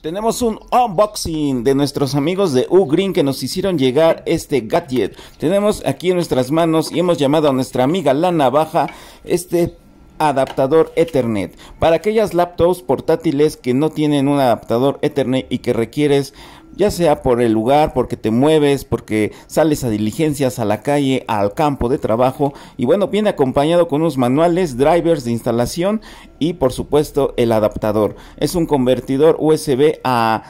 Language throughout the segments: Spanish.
Tenemos un unboxing de nuestros amigos de U-Green que nos hicieron llegar este gadget. Tenemos aquí en nuestras manos y hemos llamado a nuestra amiga la navaja este adaptador Ethernet. Para aquellas laptops portátiles que no tienen un adaptador Ethernet y que requieres ya sea por el lugar, porque te mueves, porque sales a diligencias, a la calle, al campo de trabajo. Y bueno, viene acompañado con unos manuales, drivers de instalación y por supuesto el adaptador. Es un convertidor USB a...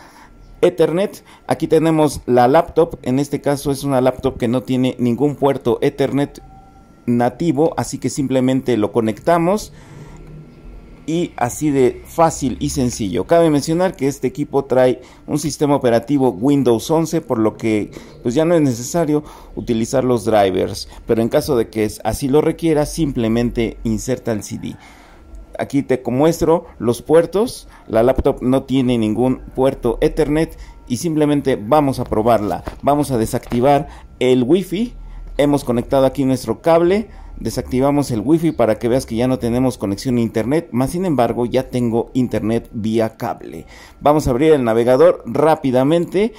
Ethernet. Aquí tenemos la laptop. En este caso es una laptop que no tiene ningún puerto Ethernet nativo. Así que simplemente lo conectamos y así de fácil y sencillo. Cabe mencionar que este equipo trae un sistema operativo Windows 11 por lo que pues ya no es necesario utilizar los drivers, pero en caso de que así lo requiera simplemente inserta el CD. Aquí te muestro los puertos, la laptop no tiene ningún puerto Ethernet y simplemente vamos a probarla. Vamos a desactivar el Wi-Fi, hemos conectado aquí nuestro cable desactivamos el wifi para que veas que ya no tenemos conexión a internet, más sin embargo ya tengo internet vía cable. Vamos a abrir el navegador rápidamente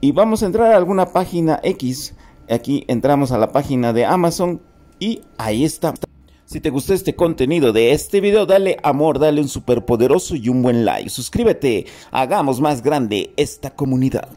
y vamos a entrar a alguna página X. Aquí entramos a la página de Amazon y ahí está. Si te gustó este contenido de este video, dale amor, dale un superpoderoso y un buen like. Suscríbete, hagamos más grande esta comunidad.